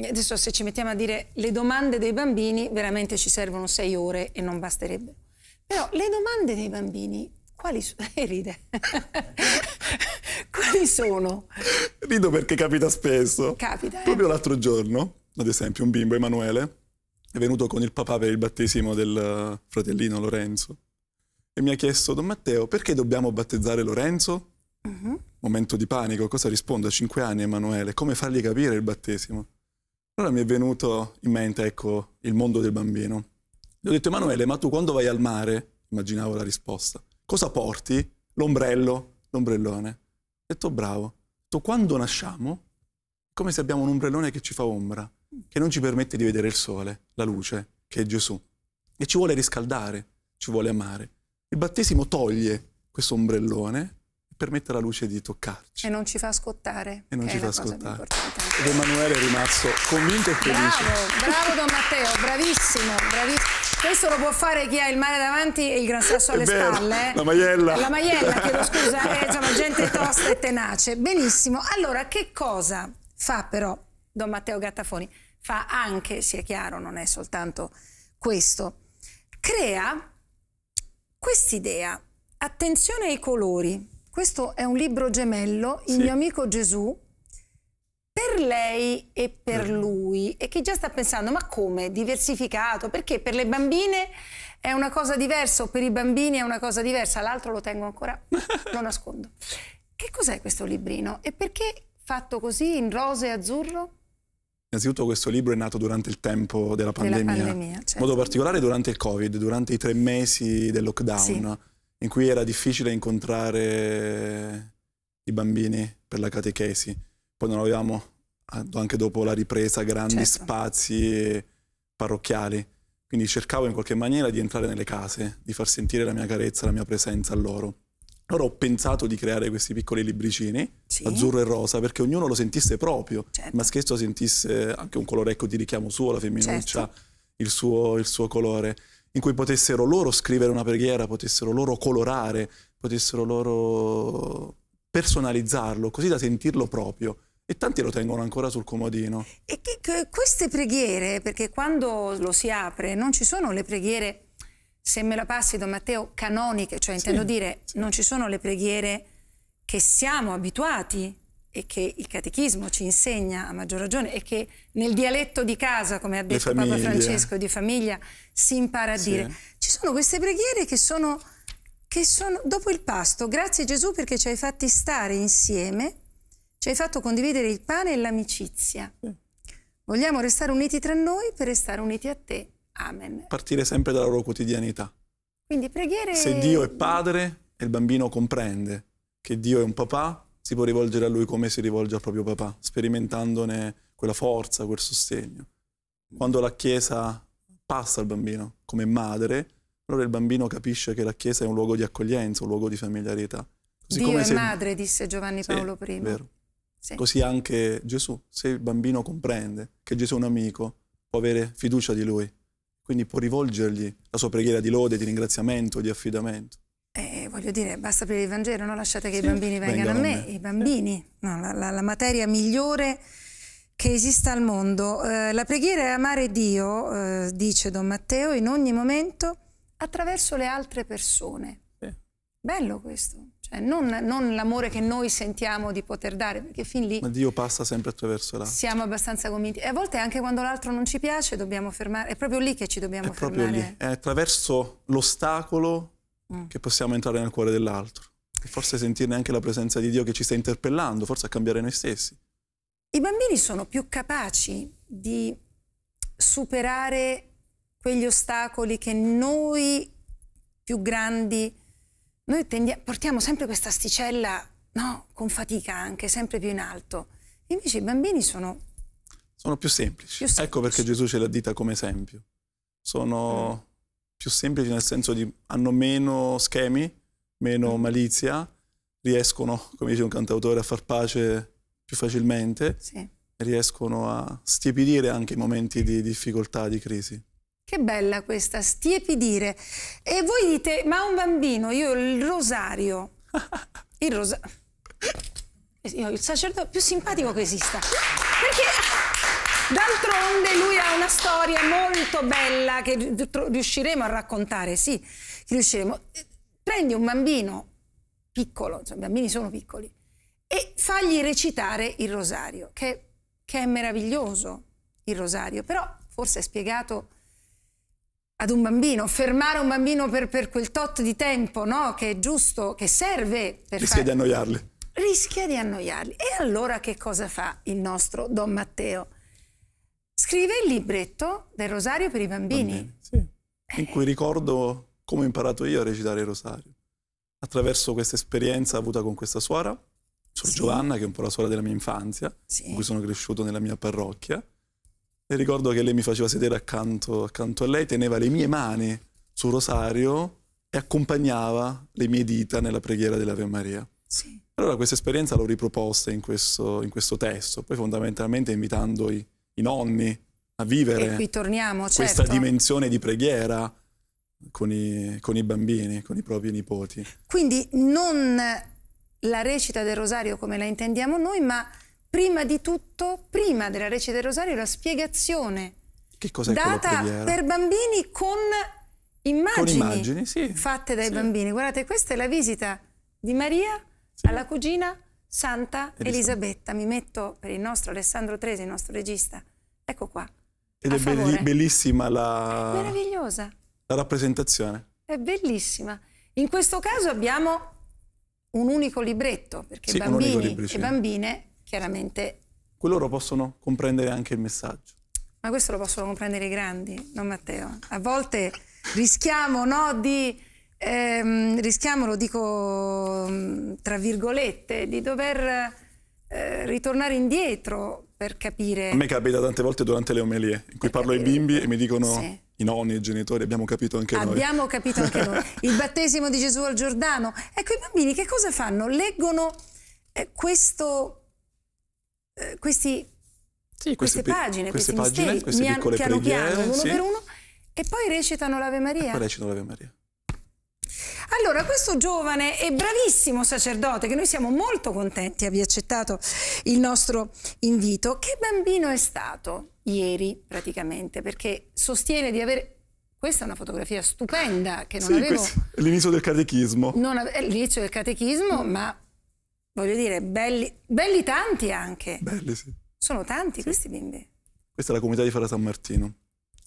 Adesso se ci mettiamo a dire le domande dei bambini, veramente ci servono sei ore e non basterebbe. Però le domande dei bambini, quali sono? Eh, <laughs> ride. <laughs> quali sono? Rido perché capita spesso. Capita. Eh? Proprio l'altro giorno, ad esempio, un bimbo, Emanuele, è venuto con il papà per il battesimo del eh, fratellino Lorenzo e mi ha chiesto, Don Matteo, perché dobbiamo battezzare Lorenzo? Mm-hmm. Momento di panico, cosa rispondo a cinque anni Emanuele? Come fargli capire il battesimo? Allora mi è venuto in mente, ecco, il mondo del bambino. Gli ho detto, Emanuele, ma tu quando vai al mare, immaginavo la risposta, cosa porti? L'ombrello, l'ombrellone. Ho detto, bravo. Tu quando nasciamo, è come se abbiamo un ombrellone che ci fa ombra, che non ci permette di vedere il sole, la luce, che è Gesù. E ci vuole riscaldare, ci vuole amare. Il battesimo toglie questo ombrellone e permette alla luce di toccarci. E non ci fa scottare. E non ci fa scottare. Ed Emanuele è rimasto convinto e felice. Bravo, bravo Don Matteo, bravissimo, bravissimo. Questo lo può fare chi ha il mare davanti e il gran sasso alle vero, spalle. Eh? La maiella. La maiella, chiedo scusa, è <laughs> eh, insomma, gente tosta e tenace. Benissimo. Allora, che cosa fa però Don Matteo Gattafoni? Fa anche, sia chiaro, non è soltanto questo. Crea Quest'idea, attenzione ai colori, questo è un libro gemello, Il sì. mio amico Gesù, per lei e per eh. lui e chi già sta pensando ma come diversificato perché per le bambine è una cosa diversa o per i bambini è una cosa diversa l'altro lo tengo ancora <laughs> lo nascondo che cos'è questo librino e perché fatto così in rosa e azzurro Innanzitutto questo libro è nato durante il tempo della pandemia, della pandemia certo. in modo particolare durante il Covid, durante i tre mesi del lockdown, sì. in cui era difficile incontrare i bambini per la catechesi. Poi non avevamo, anche dopo la ripresa, grandi certo. spazi parrocchiali. Quindi cercavo in qualche maniera di entrare nelle case, di far sentire la mia carezza, la mia presenza a loro. Allora ho pensato di creare questi piccoli libricini, sì. azzurro e rosa, perché ognuno lo sentisse proprio. Certo. Il maschietto sentisse anche un colore ecco, di richiamo suo, la femminuccia, certo. il, suo, il, suo, colore, in cui potessero loro scrivere una preghiera, potessero loro colorare, potessero loro personalizzarlo, così da sentirlo proprio. E tanti lo tengono ancora sul comodino. E che, che queste preghiere, perché quando lo si apre non ci sono le preghiere se me la passi Don Matteo, canoniche, cioè intendo sì, dire sì. non ci sono le preghiere che siamo abituati e che il catechismo ci insegna a maggior ragione e che nel dialetto di casa, come ha detto Papa Francesco, di famiglia si impara a sì. dire. Ci sono queste preghiere che sono, che sono dopo il pasto, grazie Gesù perché ci hai fatti stare insieme, ci hai fatto condividere il pane e l'amicizia. Vogliamo restare uniti tra noi per restare uniti a te Amen. Partire sempre dalla loro quotidianità. Quindi preghiere... Se Dio è padre e il bambino comprende che Dio è un papà, si può rivolgere a lui come si rivolge al proprio papà, sperimentandone quella forza, quel sostegno. Quando la Chiesa passa al bambino come madre, allora il bambino capisce che la Chiesa è un luogo di accoglienza, un luogo di familiarità. Così Dio è se... madre, disse Giovanni Paolo sì, I. Vero. Sì. Così anche Gesù, se il bambino comprende che Gesù è un amico, può avere fiducia di lui quindi può rivolgergli la sua preghiera di lode, di ringraziamento, di affidamento. Eh, voglio dire, basta aprire il Vangelo, non lasciate che sì, i bambini vengano, vengano a me. me. I bambini, no, la, la, la, materia migliore che esista al mondo. Eh, la preghiera è amare Dio, eh, dice Don Matteo, in ogni momento attraverso le altre persone. Bello questo. Cioè, non, non l'amore che noi sentiamo di poter dare, perché fin lì... Ma Dio passa sempre attraverso l'altro. Siamo abbastanza convinti. E a volte anche quando l'altro non ci piace dobbiamo fermare, è proprio lì che ci dobbiamo fermare. È proprio lì, è attraverso l'ostacolo mm. che possiamo entrare nel cuore dell'altro. E forse sentirne anche la presenza di Dio che ci sta interpellando, forse a cambiare noi stessi. I bambini sono più capaci di superare quegli ostacoli che noi più grandi noi tendiamo, portiamo sempre questa asticella, no, con fatica anche, sempre più in alto. invece i bambini sono... Sono più semplici. Più semplici. Ecco perché Gesù ce l'ha dita come esempio. Sono mm. più semplici nel senso di hanno meno schemi, meno mm. malizia, riescono, come dice un cantautore, a far pace più facilmente, sì. riescono a stiepidire anche i momenti di difficoltà, di crisi. Che bella questa, stiepidire. E voi dite, ma un bambino, io il rosario. <laughs> Il rosario. Eh, il sacerdote più simpatico che esista. Perché d'altronde lui ha una storia molto bella che riusciremo a raccontare, sì, riusciremo. Prendi un bambino piccolo, cioè, i bambini sono piccoli, e fagli recitare il rosario, che, che è meraviglioso il rosario, però forse è spiegato ad un bambino, fermare un bambino per, per quel tot di tempo, no? Che è giusto, che serve. Per rischia fare... di annoiarli. Rischia di annoiarli. E allora che cosa fa il nostro Don Matteo? Scrive il libretto del Rosario per i bambini. bambini sì. In cui ricordo come ho imparato io a recitare il Rosario. Attraverso questa esperienza avuta con questa suora, Sor sì. Giovanna, che è un po' la suora della mia infanzia, sì. in cui sono cresciuto nella mia parrocchia e ricordo che lei mi faceva sedere accanto, accanto a lei, teneva le mie mani sul rosario e accompagnava le mie dita nella preghiera dell'Ave Maria. Sì. Allora questa esperienza l'ho riproposta in questo, in questo, testo, poi fondamentalmente invitando i, i nonni a vivere torniamo, certo. questa dimensione di preghiera con i, con i bambini, con i propri nipoti. Quindi non la recita del rosario come la intendiamo noi, ma prima di tutto, prima della recita del rosario, la spiegazione che data per bambini con immagini, con immagini sì. fatte dai sì. bambini. Guardate, questa è la visita di Maria sì. alla cugina Santa Elisabetta. Mi metto per il nostro Alessandro Tresi, il nostro regista. Ecco qua. Ed è favore. bellissima la... È meravigliosa. La rappresentazione. È bellissima. In questo caso abbiamo un unico libretto, perché bambini libro, e bambine chiaramente... Quello loro possono comprendere anche il messaggio. Ma questo lo possono comprendere i grandi, non Matteo. A volte rischiamo no, di... Ehm, rischiamo, lo dico mm, tra virgolette, di dover eh, ritornare indietro per capire. A me capita tante volte durante le omelie in cui parlo capire. ai bimbi e mi dicono sì. i nonni i genitori abbiamo capito anche abbiamo noi. Abbiamo capito anche noi. <laughs> Il battesimo di Gesù al Giordano. Ecco, i bambini che cosa fanno? Leggono eh, questo eh, questi, sì, queste, queste, pagine, queste, questi pagine, misteri, queste piccole piano preghiere, piano, uno sì. per uno, e poi recitano l'Ave Maria. E recitano l'Ave Maria. Allora, questo giovane e bravissimo sacerdote, che noi siamo molto contenti abbia accettato il nostro invito, che bambino è stato ieri praticamente? Perché sostiene di avere... Questa è una fotografia stupenda che non sì, avevo... L'inizio del catechismo. Non ave... Eh, l'inizio del catechismo, ma Voglio dire, belli, belli tanti anche. Belli, sì. Sono tanti sì. questi bimbi. Questa è la comunità di Fara San Martino.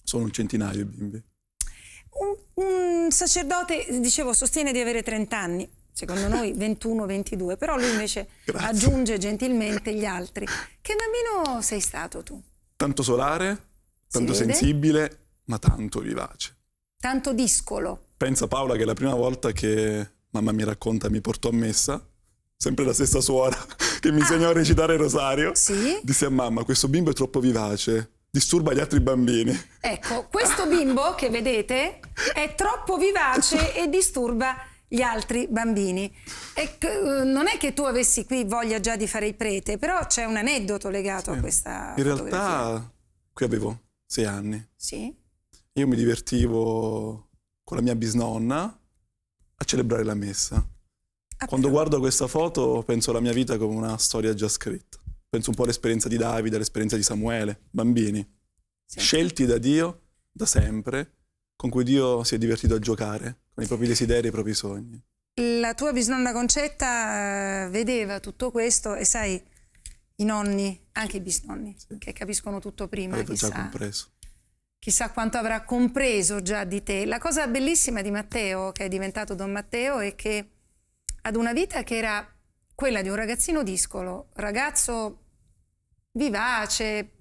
Sono un centinaio i bimbi. Un, un sacerdote, dicevo, sostiene di avere 30 anni secondo noi 21-22, <laughs> però lui invece Grazie. aggiunge gentilmente gli altri. Che bambino sei stato tu? Tanto solare, tanto sensibile, ma tanto vivace. Tanto discolo. Pensa Paola che è la prima volta che mamma mi racconta mi portò a messa, sempre la stessa suora <laughs> che mi insegnò ah. a recitare il rosario, sì? disse a mamma questo bimbo è troppo vivace, disturba gli altri bambini. Ecco, questo bimbo che vedete è troppo vivace <laughs> e disturba gli altri bambini. E, eh, non è che tu avessi qui voglia già di fare il prete, però c'è un aneddoto legato sì. a questa In realtà qui avevo sei anni. Sì. Io mi divertivo con la mia bisnonna a celebrare la messa. Quando guardo questa foto penso alla mia vita come una storia già scritta. Penso un po' all'esperienza di Davide, all'esperienza di Samuele, bambini, sì. scelti da Dio da sempre, con cui Dio si è divertito a giocare, con i propri desideri e i propri sogni. La tua bisnonna Concetta eh, vedeva tutto questo e sai, i nonni, anche i bisnonni, sì. che capiscono tutto prima. Aveva chissà, già compreso. Chissà quanto avrà compreso già di te. La cosa bellissima di Matteo, che è diventato Don Matteo, è che ad una vita che era quella di un ragazzino discolo, ragazzo vivace,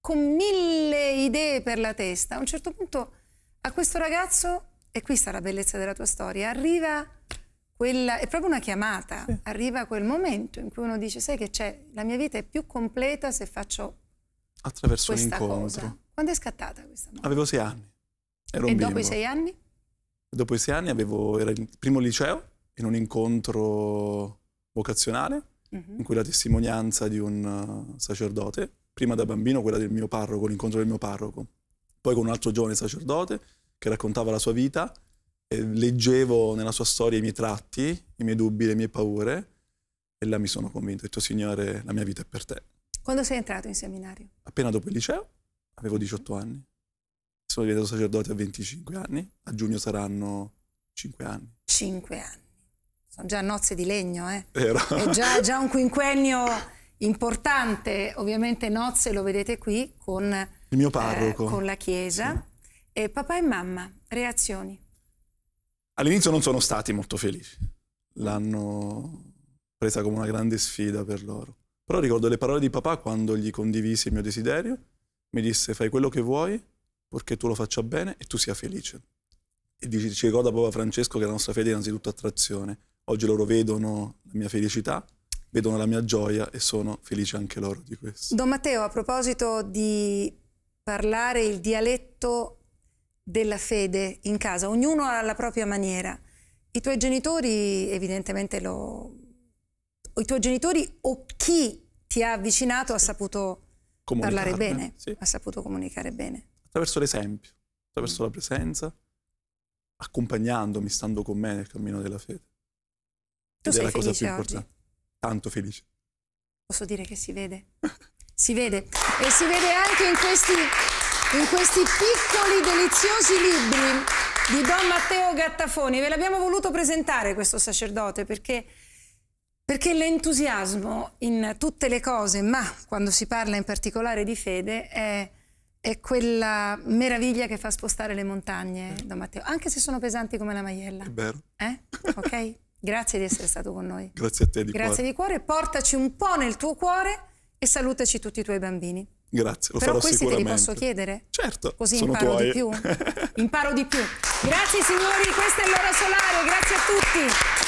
con mille idee per la testa. A un certo punto a questo ragazzo, e qui sta la bellezza della tua storia, arriva quella, è proprio una chiamata, sì. arriva quel momento in cui uno dice, sai che c'è, la mia vita è più completa se faccio attraverso un incontro. Cosa. Quando è scattata questa moda? Avevo sei anni. Ero e dopo bimbo. i sei anni? Dopo i sei anni avevo, era il primo liceo in un incontro vocazionale mm-hmm. in cui la testimonianza di un eh, sacerdote, prima da bambino quella del mio parroco, l'incontro del mio parroco, poi con un altro giovane sacerdote che raccontava la sua vita e leggevo nella sua storia i miei tratti, i miei dubbi, le mie paure e là mi sono convinto, ho detto Signore, la mia vita è per te. Quando sei entrato in seminario? Appena dopo il liceo, avevo 18 anni. Sono diventato sacerdote a 25 anni, a giugno saranno 5 anni. 5 anni sono già nozze di legno, eh. È già, <laughs> già, un quinquennio importante, ovviamente nozze lo vedete qui con, Il mio parroco. Eh, con la chiesa. Sì. E papà e mamma, reazioni? All'inizio non sono stati molto felici, l'hanno presa come una grande sfida per loro. Però ricordo le parole di papà quando gli condivisi il mio desiderio, mi disse fai quello che vuoi, purché tu lo faccia bene e tu sia felice. E ci ricorda Papa Francesco che la nostra fede è innanzitutto attrazione Oggi loro vedono la mia felicità, vedono la mia gioia e sono felici anche loro di questo. Don Matteo, a proposito di parlare il dialetto della fede in casa, ognuno ha la propria maniera. I tuoi genitori evidentemente lo... I tuoi genitori o chi ti ha avvicinato ha saputo parlare eh, bene, sì. ha saputo comunicare bene. Attraverso l'esempio, attraverso la presenza, accompagnandomi, stando con me nel cammino della fede. Tu sei è la cosa più importante. Oggi? Tanto felice. Posso dire che si vede? <laughs> si vede. E si vede anche in questi, in questi piccoli, deliziosi libri di Don Matteo Gattafoni. Ve l'abbiamo voluto presentare questo sacerdote perché... Perché l'entusiasmo in tutte le cose, ma quando si parla in particolare di fede, è, è quella meraviglia che fa spostare le montagne, Don Matteo, anche se sono pesanti come la maiella. È vero. Eh? Ok? <laughs> Grazie di essere stato con noi. Grazie a te di Grazie cuore. di cuore. Portaci un po' nel tuo cuore e salutaci tutti i tuoi bambini. Grazie, lo Però farò questi te li posso chiedere? Certo, Così imparo tuoi. di più. <laughs> imparo di più. Grazie signori, questo è l'ora solare. Grazie a tutti.